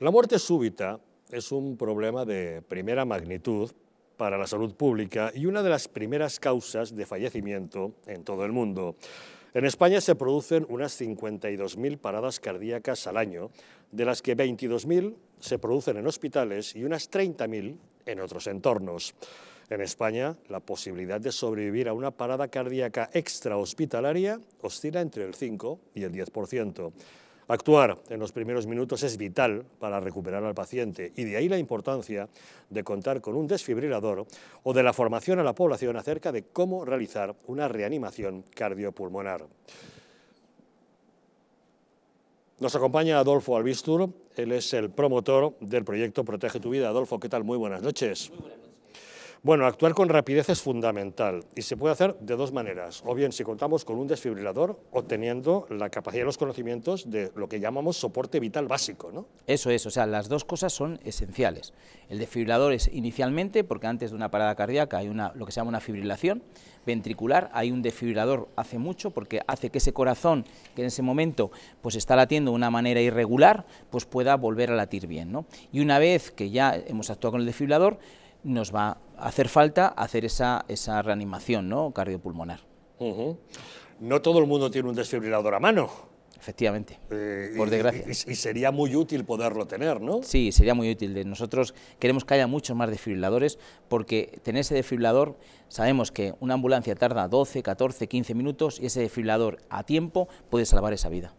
La muerte súbita es un problema de primera magnitud para la salud pública y una de las primeras causas de fallecimiento en todo el mundo. En España se producen unas 52.000 paradas cardíacas al año, de las que 22.000 se producen en hospitales y unas 30.000 en otros entornos. En España, la posibilidad de sobrevivir a una parada cardíaca extrahospitalaria oscila entre el 5 y el 10%. Actuar en los primeros minutos es vital para recuperar al paciente y de ahí la importancia de contar con un desfibrilador o de la formación a la población acerca de cómo realizar una reanimación cardiopulmonar. Nos acompaña Adolfo Albistur, él es el promotor del proyecto Protege tu vida. Adolfo, ¿qué tal? Muy buenas noches. Bueno, actuar con rapidez es fundamental y se puede hacer de dos maneras, o bien si contamos con un desfibrilador teniendo la capacidad y los conocimientos de lo que llamamos soporte vital básico. ¿no? Eso es, o sea, las dos cosas son esenciales. El desfibrilador es inicialmente, porque antes de una parada cardíaca hay una, lo que se llama una fibrilación ventricular, hay un desfibrilador hace mucho porque hace que ese corazón que en ese momento pues está latiendo de una manera irregular, pues pueda volver a latir bien. ¿no? Y una vez que ya hemos actuado con el desfibrilador, nos va hacer falta hacer esa, reanimación ¿no? cardiopulmonar. No todo el mundo tiene un desfibrilador a mano. Efectivamente, eh, por desgracia. Y, y, sería muy útil poderlo tener, ¿no? Sí, sería muy útil. Nosotros queremos que haya muchos más desfibriladores porque tener ese desfibrilador, sabemos que una ambulancia tarda 12, 14, 15 minutos y ese desfibrilador a tiempo puede salvar esa vida.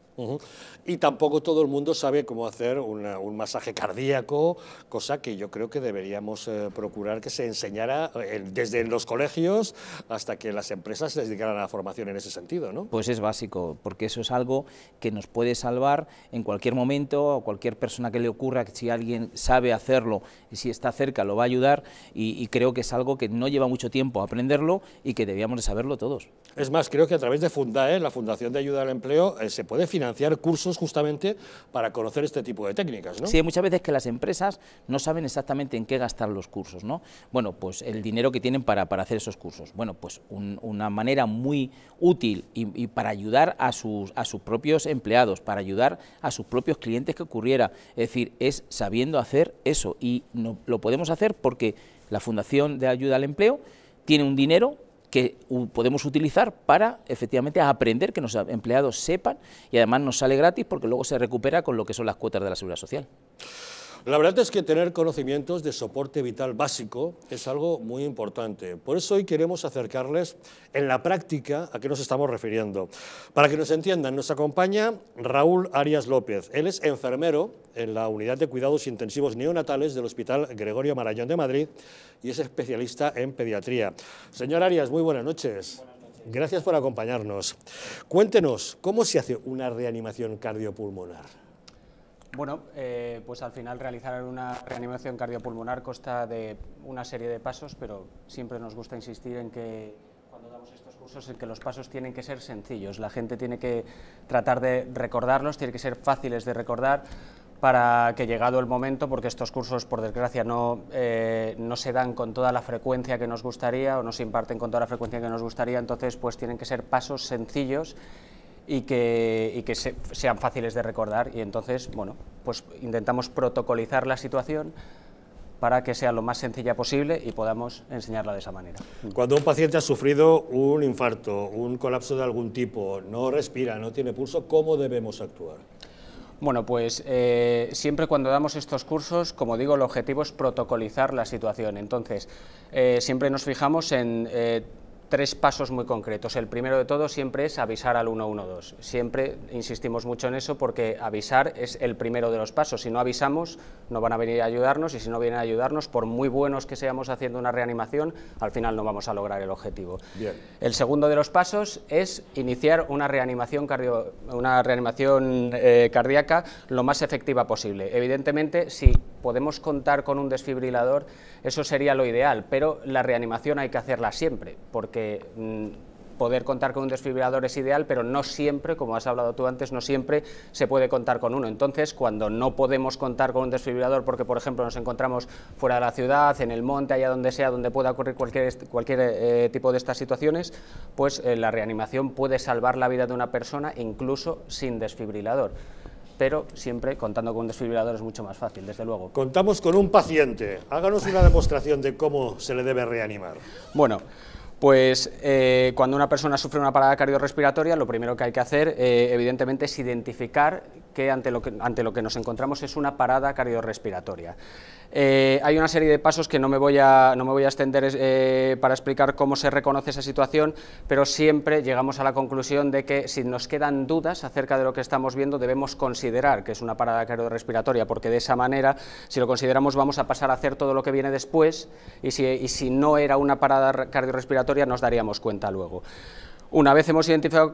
Y tampoco todo el mundo sabe cómo hacer un masaje cardíaco, cosa que yo creo que deberíamos eh, procurar que se enseñara eh, desde los colegios hasta que las empresas se dedicaran a la formación en ese sentido. ¿no? Pues es básico, porque eso es algo que nos puede salvar en cualquier momento, a cualquier persona que le ocurra, que si alguien sabe hacerlo y si está cerca lo va a ayudar y, creo que es algo que no lleva mucho tiempo aprenderlo y que debíamos de saberlo todos. Es más, creo que a través de Fundae, eh, la Fundación de Ayuda al Empleo, se puede financiar financiar cursos justamente para conocer este tipo de técnicas. ¿no? Sí, muchas veces que las empresas no saben exactamente en qué gastar los cursos. ¿no? Bueno, pues el dinero que tienen para, para hacer esos cursos. Bueno, pues una manera muy útil y, para ayudar a sus, a sus propios empleados, para ayudar a sus propios clientes que ocurriera. Es decir, es sabiendo hacer eso y lo podemos hacer porque la Fundación de Ayuda al Empleo tiene un dinero que podemos utilizar para efectivamente aprender, que los empleados sepan y además nos sale gratis porque luego se recupera con lo que son las cuotas de la seguridad social. La verdad es que tener conocimientos de soporte vital básico es algo muy importante. Por eso hoy queremos acercarles en la práctica a qué nos estamos refiriendo. Para que nos entiendan, nos acompaña Raúl Arias López. Él es enfermero en la unidad de cuidados intensivos neonatales del Hospital Gregorio Marañón de Madrid y es especialista en pediatría. Señor Arias, muy buenas noches. Buenas noches. Gracias por acompañarnos. Cuéntenos, ¿cómo se hace una reanimación cardiopulmonar? Bueno, eh, pues al final realizar una reanimación cardiopulmonar consta de una serie de pasos, pero siempre nos gusta insistir en que cuando damos estos cursos en que los pasos tienen que ser sencillos, la gente tiene que tratar de recordarlos, tiene que ser fáciles de recordar para que llegado el momento, porque estos cursos por desgracia no, eh, no se dan con toda la frecuencia que nos gustaría o no se imparten con toda la frecuencia que nos gustaría, entonces pues tienen que ser pasos sencillos y que, y que sean fáciles de recordar y entonces, bueno, pues intentamos protocolizar la situación para que sea lo más sencilla posible y podamos enseñarla de esa manera. Cuando un paciente ha sufrido un infarto, un colapso de algún tipo, no respira, no tiene pulso, ¿cómo debemos actuar? Bueno, pues eh, siempre cuando damos estos cursos, como digo, el objetivo es protocolizar la situación. Entonces, eh, siempre nos fijamos en eh, tres pasos muy concretos. El primero de todo siempre es avisar al 112. Siempre insistimos mucho en eso porque avisar es el primero de los pasos. Si no avisamos, no van a venir a ayudarnos y si no vienen a ayudarnos, por muy buenos que seamos haciendo una reanimación, al final no vamos a lograr el objetivo. Bien. El segundo de los pasos es iniciar una reanimación, cardio, una reanimación eh, cardíaca lo más efectiva posible. Evidentemente, si podemos contar con un desfibrilador, eso sería lo ideal, pero la reanimación hay que hacerla siempre, porque Mm, poder contar con un desfibrilador es ideal, pero no siempre, como has hablado tú antes, no siempre se puede contar con uno. Entonces, cuando no podemos contar con un desfibrilador porque, por ejemplo, nos encontramos fuera de la ciudad, en el monte, allá donde sea, donde pueda ocurrir cualquier, cualquier eh, tipo de estas situaciones, pues eh, la reanimación puede salvar la vida de una persona incluso sin desfibrilador pero siempre contando con un desfibrilador es mucho más fácil, desde luego. Contamos con un paciente. Háganos una demostración de cómo se le debe reanimar. Bueno, pues eh, cuando una persona sufre una parada cardiorrespiratoria, lo primero que hay que hacer, eh, evidentemente, es identificar que ante, lo que nos encontramos es una parada cardiorrespiratoria. Eh, hay una serie de pasos que no me voy a, no me voy a extender para explicar cómo se reconoce esa situación, pero siempre llegamos a la conclusión de que si nos quedan dudas acerca de lo que estamos viendo, debemos considerar que es una parada cardiorrespiratoria, porque de esa manera, si lo consideramos, vamos a pasar a hacer todo lo que viene después, y si, y si no era una parada cardiorrespiratoria, nos daríamos cuenta luego. Una vez hemos identificado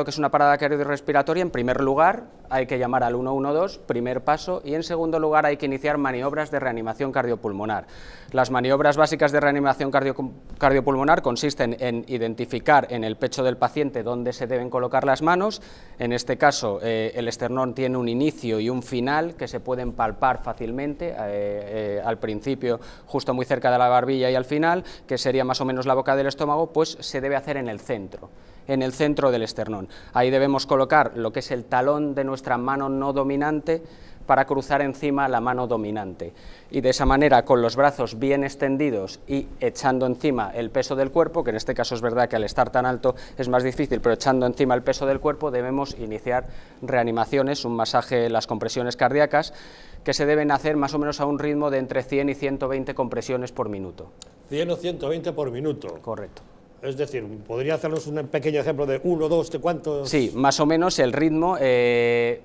que, es una parada cardiorrespiratoria, en primer lugar hay que llamar al 112, primer paso, y en segundo lugar hay que iniciar maniobras de reanimación cardiopulmonar. Las maniobras básicas de reanimación cardiopulmonar consisten en identificar en el pecho del paciente dónde se deben colocar las manos, en este caso eh, el esternón tiene un inicio y un final que se pueden palpar fácilmente, eh, eh, al principio justo muy cerca de la barbilla y al final, que sería más o menos la boca del estómago, pues se debe hacer en el centro en el centro del esternón. Ahí debemos colocar lo que es el talón de nuestra mano no dominante para cruzar encima la mano dominante. Y de esa manera, con los brazos bien extendidos y echando encima el peso del cuerpo, que en este caso es verdad que al estar tan alto es más difícil, pero echando encima el peso del cuerpo debemos iniciar reanimaciones, un masaje, las compresiones cardíacas, que se deben hacer más o menos a un ritmo de entre 100 y 120 compresiones por minuto. 100 o 120 por minuto. Correcto. Es decir, ¿podría hacernos un pequeño ejemplo de uno, dos, de cuántos...? Sí, más o menos el ritmo... Eh,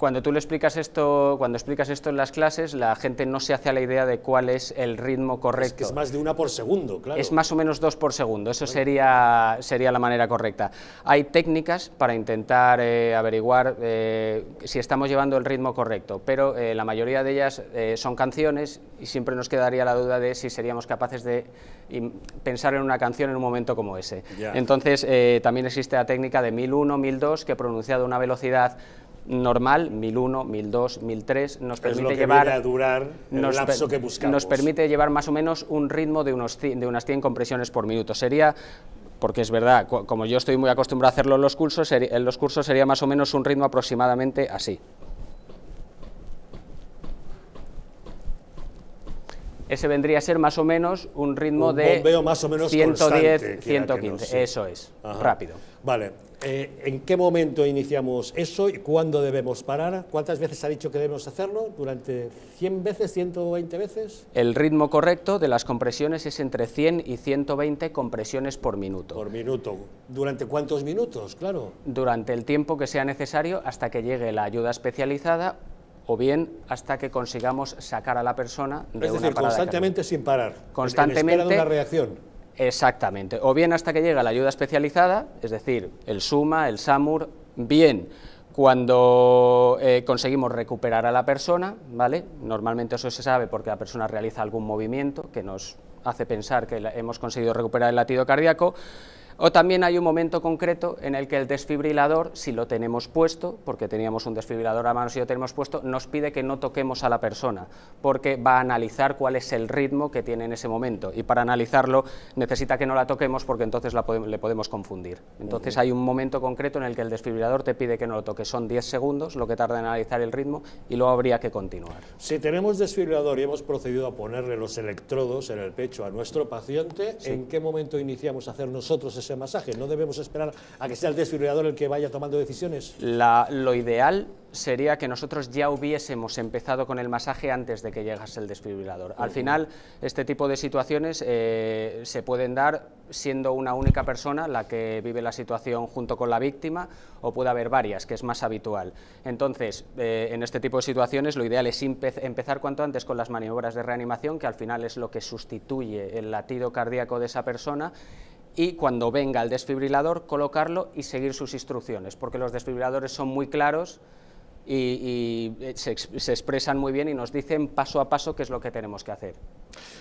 cuando tú le explicas esto, cuando explicas esto en las clases, la gente no se hace a la idea de cuál es el ritmo correcto. Es, más de una por segundo, claro. Es más o menos dos por segundo, eso sería, sería la manera correcta. Hay técnicas para intentar eh, averiguar eh, si estamos llevando el ritmo correcto, pero eh, la mayoría de ellas son canciones y siempre nos quedaría la duda de si seríamos capaces de pensar en una canción en un momento como ese. Entonces, también existe la técnica de 1001, 1002, que pronunciado a una velocidad normal, 1001, 1002, 1003, nos permite llevar a durar que Nos permite llevar más o menos un ritmo de, unos, de unas 100 compresiones por minuto. Sería porque es verdad, como yo estoy muy acostumbrado a hacerlo en los cursos, en los cursos sería más o menos un ritmo aproximadamente así. ese vendría a ser más o menos un ritmo de 110, 115, eso es, rápido. Vale, eh, ¿en qué momento iniciamos eso y cuándo debemos parar? ¿Cuántas veces ha dicho que debemos hacerlo? ¿Durante 100 veces, 120 veces? El ritmo correcto de las compresiones es entre 100 y 120 compresiones por minuto. Por minuto. ¿Durante cuántos minutos, claro? Durante el tiempo que sea necesario hasta que llegue la ayuda especializada o bien hasta que consigamos sacar a la persona de es una decir, constantemente sin parar, constantemente en de una reacción. Exactamente, o bien hasta que llega la ayuda especializada, es decir, el SUMA, el SAMUR, bien cuando eh, conseguimos recuperar a la persona, ¿vale? Normalmente eso se sabe porque la persona realiza algún movimiento que nos hace pensar que hemos conseguido recuperar el latido cardíaco, o también hay un momento concreto en el que el desfibrilador, si lo tenemos puesto, porque teníamos un desfibrilador a mano, si lo tenemos puesto, nos pide que no toquemos a la persona, porque va a analizar cuál es el ritmo que tiene en ese momento. Y para analizarlo necesita que no la toquemos porque entonces la le podemos confundir. Entonces hay un momento concreto en el que el desfibrilador te pide que no lo toques. Son 10 segundos lo que tarda en analizar el ritmo y luego habría que continuar. Si tenemos desfibrilador y hemos procedido a ponerle los electrodos en el pecho a nuestro paciente, ¿en qué momento iniciamos a hacer nosotros ese masaje? ¿No debemos esperar a que sea el desfibrilador el que vaya tomando decisiones? lo ideal sería que nosotros ya hubiésemos empezado con el masaje antes de que llegase el desfibrilador. Al final, este tipo de situaciones eh, se pueden dar siendo una única persona la que vive la situación junto con la víctima o puede haber varias, que es más habitual. Entonces, eh, en este tipo de situaciones lo ideal es empezar cuanto antes con las maniobras de reanimación, que al final es lo que sustituye el latido cardíaco de esa persona y cuando venga el desfibrilador colocarlo y seguir sus instrucciones, porque los desfibriladores son muy claros y, eh, se, expresan muy bien y nos dicen paso a paso qué es lo que tenemos que hacer.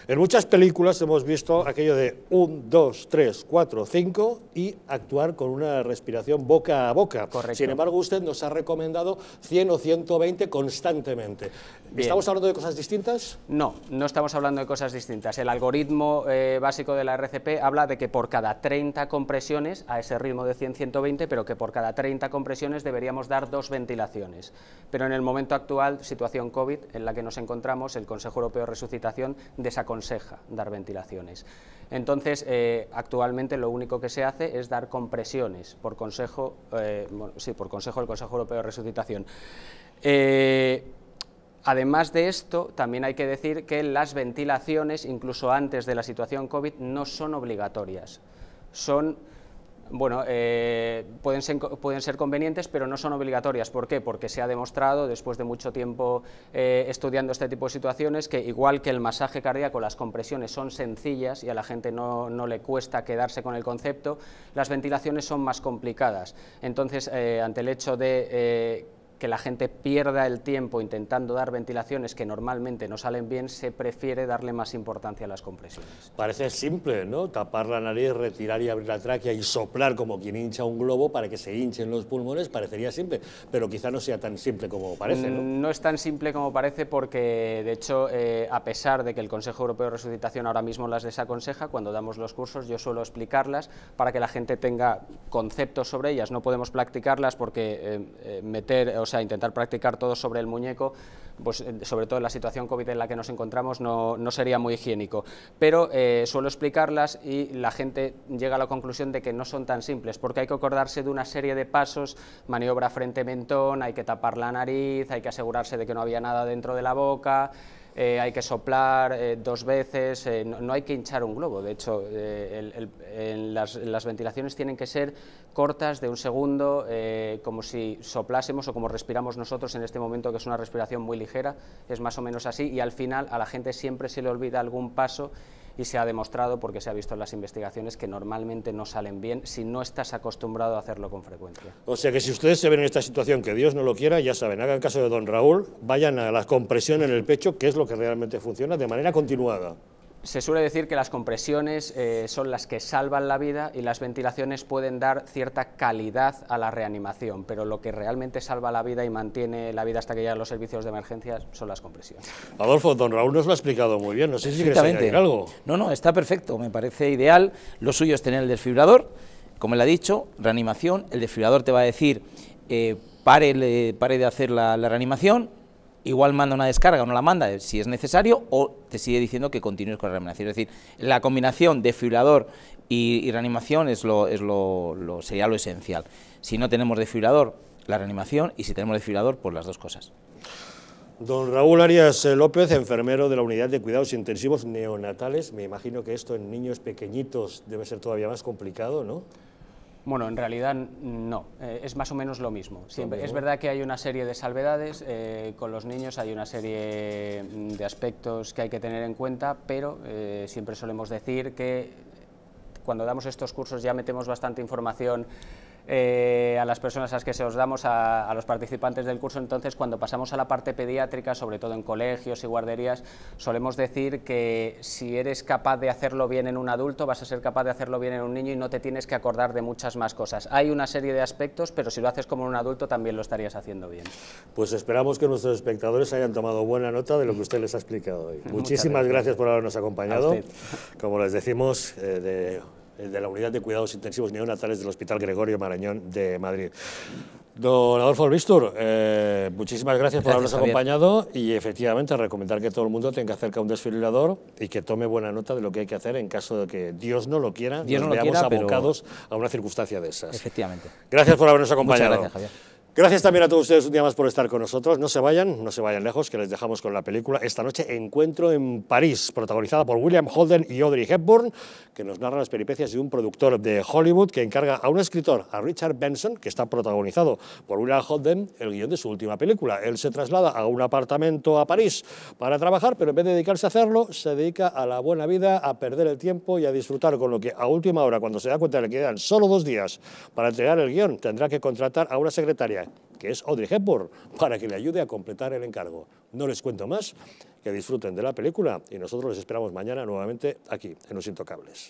En muchas películas hemos visto aquello de 1, 2, 3, 4, 5 y actuar con una respiración boca a boca. Correcto. Sin embargo, usted nos ha recomendado 100 o 120 constantemente. ¿Estamos hablando de cosas distintas? No, no estamos hablando de cosas distintas. El algoritmo eh, básico de la RCP habla de que por cada 30 compresiones, a ese ritmo de 100-120, pero que por cada 30 compresiones deberíamos dar dos ventilaciones. Pero en el momento actual, situación COVID en la que nos encontramos, el Consejo Europeo de Resucitación desaconseja dar ventilaciones. Entonces, eh, actualmente lo único que se hace es dar compresiones por consejo, eh, sí, por consejo del Consejo Europeo de Resucitación. Eh, además de esto, también hay que decir que las ventilaciones, incluso antes de la situación COVID, no son obligatorias. Son bueno, eh, pueden, ser, pueden, ser, convenientes, pero no son obligatorias. ¿Por qué? Porque se ha demostrado, después de mucho tiempo eh, estudiando este tipo de situaciones, que igual que el masaje cardíaco, las compresiones son sencillas y a la gente no, le cuesta quedarse con el concepto, las ventilaciones son más complicadas. Entonces, eh, ante el hecho de que la gente pierda el tiempo intentando dar ventilaciones que normalmente no salen bien, se prefiere darle más importancia a las compresiones. Parece simple, ¿no? Tapar la nariz, retirar y abrir la tráquea y soplar como quien hincha un globo para que se hinchen los pulmones, parecería simple, pero quizá no sea tan simple como parece, ¿no? Mm, no es tan simple como parece porque, de hecho, eh, a pesar de que el Consejo Europeo de Resucitación ahora mismo las desaconseja, cuando damos los cursos yo suelo explicarlas para que la gente tenga conceptos sobre ellas. No podemos practicarlas porque eh, eh, meter sea, intentar practicar todo sobre el muñeco, pues eh, sobre todo en la situación COVID en la que nos encontramos no, sería muy higiénico. Pero eh, suelo explicarlas y la gente llega a la conclusión de que no son tan simples, porque hay que acordarse de una serie de pasos, maniobra frente-mentón, hay que tapar la nariz, hay que asegurarse de que no había nada dentro de la boca, eh, hay que soplar eh, dos veces, eh, no, hay que hinchar un globo. De hecho, en las, las, ventilaciones tienen que ser cortas, de un segundo, como si soplásemos o como respiramos nosotros en este momento, que es una respiración muy ligera, es más o menos así, y al final a la gente siempre se le olvida algún paso y se ha demostrado, porque se ha visto en las investigaciones, que normalmente no salen bien si no estás acostumbrado a hacerlo con frecuencia. O sea que si ustedes se ven en esta situación, que Dios no lo quiera, ya saben, hagan caso de don Raúl, vayan a la compresión en el pecho, que es lo que realmente funciona, de manera continuada se suele decir que las compresiones eh, son las que salvan la vida y las ventilaciones pueden dar cierta calidad a la reanimación, pero lo que realmente salva la vida y mantiene la vida hasta que llegan los servicios de emergencia son las compresiones. Adolfo, don Raúl nos lo ha explicado muy bien, no sé si algo. No, no, está perfecto, me parece ideal. Lo suyo es tener el desfibrador, como él ha dicho, reanimación, el desfibrador te va a decir, eh, pare, pare de hacer la reanimación, igual manda una descarga o no la manda eh, si es necesario o te sigue diciendo que continúes con la reanimación. Es decir, la combinación de fibrilador y, reanimación es lo, es lo, sería lo esencial. Si no tenemos desfibrilador, la reanimación y si tenemos desfibrilador, pues las dos cosas. Don Raúl Arias eh, López, enfermero de la Unidad de Cuidados Intensivos Neonatales. Me imagino que esto en niños pequeñitos debe ser todavía más complicado, ¿no? Bueno, en realidad no, eh, es más o menos lo mismo. es verdad que hay una serie de salvedades, eh, con los niños hay una serie mm, de aspectos que hay que tener en cuenta, pero eh, siempre solemos decir que cuando damos estos cursos ya metemos bastante información eh, a las personas a las que se os damos, a, los participantes del curso. Entonces, cuando pasamos a la parte pediátrica, sobre todo en colegios y guarderías, solemos decir que si eres capaz de hacerlo bien en un adulto, vas a ser capaz de hacerlo bien en un niño y no te tienes que acordar de muchas más cosas. Hay una serie de aspectos, pero si lo haces como un adulto, también lo estarías haciendo bien. Pues esperamos que nuestros espectadores hayan tomado buena nota de lo que usted les ha explicado hoy. Muchísimas gracias. por habernos acompañado. Como les decimos, eh, de eh, de la Unidad de Cuidados Intensivos Neonatales del Hospital Gregorio Marañón de Madrid. Don Adolfo Albistur, eh, muchísimas gracias, por habernos acompañado y efectivamente recomendar que todo el mundo tenga cerca un desfibrilador y que tome buena nota de lo que hay que hacer en caso de que Dios no lo quiera, Dios nos no veamos abocados a una circunstancia de esas. Efectivamente. Gracias por habernos acompañado. Muchas gracias, Javier. Gracias también a todos ustedes un día más por estar con nosotros. No se vayan, no se vayan lejos, que les dejamos con la película esta noche Encuentro en París, protagonizada por William Holden y Audrey Hepburn, que nos narra las peripecias de un productor de Hollywood que encarga a un escritor, a Richard Benson, que está protagonizado por William Holden, el guión de su última película. Él se traslada a un apartamento a París para trabajar, pero en vez de dedicarse a hacerlo, se dedica a la buena vida, a perder el tiempo y a disfrutar, con lo que a última hora, cuando se da cuenta de que quedan solo dos días para entregar el guión, tendrá que contratar a una secretaria que es Audrey Hepburn, para que le ayude a completar el encargo. No les cuento más, que disfruten de la película y nosotros les esperamos mañana nuevamente aquí, en Los Intocables.